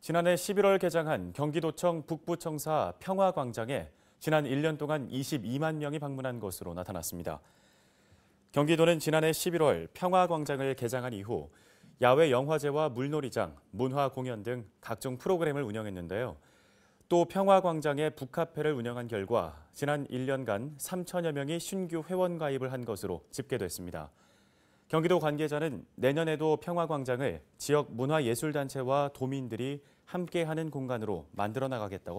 지난해 11월 개장한 경기도청 북부청사 평화광장에 지난 1년 동안 22만 명이 방문한 것으로 나타났습니다. 경기도는 지난해 11월 평화광장을 개장한 이후 야외 영화제와 물놀이장, 문화 공연 등 각종 프로그램을 운영했는데요. 또 평화광장에 북카페를 운영한 결과 지난 1년간 3천여 명이 신규 회원 가입을 한 것으로 집계됐습니다. 경기도 관계자는 내년에도 평화광장을 지역 문화예술단체와 도민들이 함께하는 공간으로 만들어 나가겠다고 밝혔습니다.